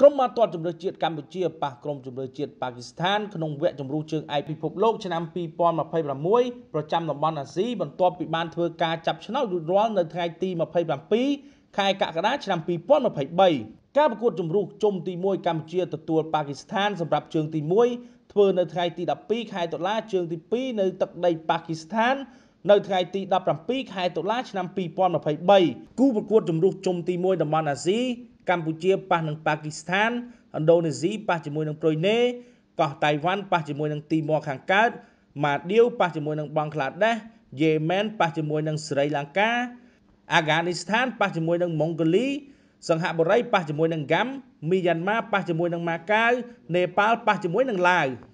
ក្រុមបាល់ទាត់ជម្រើសជាតិកម្ពុជាប៉ះក្រុមជម្រើសជាតិប៉ាគីស្ថានក្នុងវគ្គជម្រុះជើងឯកពិភពលោកឆ្នាំ2026ប្រចាំតំបន់អាស៊ីបន្ទាប់ពីបានធ្វើការចាប់ឆ្នោតរួចរាល់នៅថ្ងៃទី27ខែកក្កដាឆ្នាំ2023ការប្រកួតជម្រុះជុំទី1កម្ពុជាទទួលប៉ាគីស្ថានសម្រាប់ជើងទី1ធ្វើនៅថ្ងៃទី12ខែតុលាជើងទី2នៅទឹកដីប៉ាគីស្ថាននៅថ្ងៃទី17ខែតុលា ឆ្នាំ2023គូប្រកួតជម្រុះជុំទី1តំបន់អាស៊ីកម្ពុជាប៉ះនឹងប៉ាគីស្ថានឥណ្ឌូនេស៊ីប៉ះជាមួយនឹងប្រ៊ុយណេកោះតៃវ៉ាន់ប៉ះជាមួយនឹងទីម៉័រខាងកើតម៉ាឌីវប៉ះជាមួយនឹងបង់ក្លាដេសយេម៉ែនប៉ះជាមួយនឹងស្រីលង្កាអាហ្គានីស្ថានប៉ះជាមួយនឹងម៉ុងហ្គូលី សង្ហបុរីប៉ះជាមួយនឹងហ្គាំមីយ៉ាន់ម៉ាប៉ះជាមួយនឹងម៉ាកាវនេប៉ាល់ប៉ះជាមួយនឹងឡាវ។